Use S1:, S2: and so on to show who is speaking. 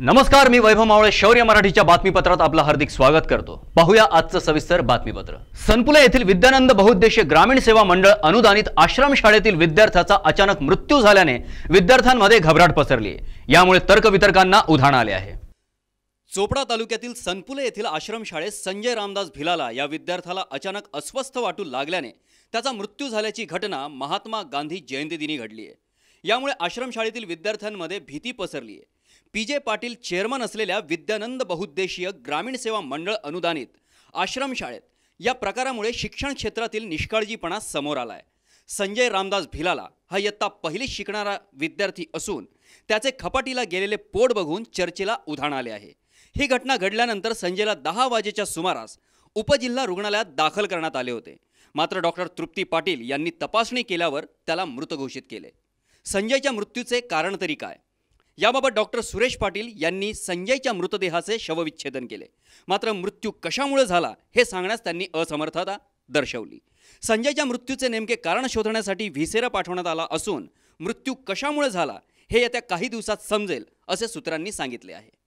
S1: नमस्कार मी वैभव मावळे शौर्य मराठीच्या बातमीपत्रात आपलं हार्दिक स्वागत करतो पाहूया आजचं सविस्तर बातमीपत्र सनपुले येथील विद्यानंद बहुद्देशीय ग्रामीण सेवा मंडळ अनुदानित आश्रम शाळेतील विद्यार्थ्याचा अचानक मृत्यू झाल्याने विद्यार्थ्यांमध्ये घबराट पसरली यामुळे तर्कवितर्कांना उधाण आले आहे चोपडा तालुक्यातील सनपुले येथील आश्रमशाळेत संजय रामदास भिलाला या विद्यार्थ्याला अचानक अस्वस्थ वाटू लागल्याने त्याचा मृत्यू झाल्याची घटना महात्मा गांधी जयंतीदिनी घडली आहे यामुळे आश्रमशाळेतील विद्यार्थ्यांमध्ये भीती पसरली आहे पी जे पाटील चेअरमन असलेल्या विद्यानंद बहुद्देशीय ग्रामीण सेवा मंडळ अनुदानित आश्रमशाळेत या प्रकारामुळे शिक्षण क्षेत्रातील निष्काळजीपणा समोर आला आहे संजय रामदास भिलाला हा इयत्ता पहिलीच शिकणारा विद्यार्थी असून त्याचे खपाटीला गेलेले पोट बघून चर्चेला उधाण आले आहे ही घटना घडल्यानंतर संजयला दहा वाजेच्या सुमारास उपजिल्हा रुग्णालयात दाखल करण्यात आले होते मात्र डॉक्टर तृप्ती पाटील यांनी तपासणी केल्यावर त्याला मृत घोषित केले संजयच्या मृत्यूचे कारण तरी काय याबाबत डॉक्टर सुरेश पाटील यांनी संजयच्या मृतदेहाचे शवविच्छेदन केले मात्र मृत्यू कशामुळे झाला हे सांगण्यास त्यांनी असमर्थता दर्शवली संजयच्या मृत्यूचे नेमके कारण शोधण्यासाठी व्हिसेरा पाठवण्यात आला असून मृत्यू कशामुळे झाला हे येत्या काही दिवसात समजेल असे सूत्रांनी सांगितले आहे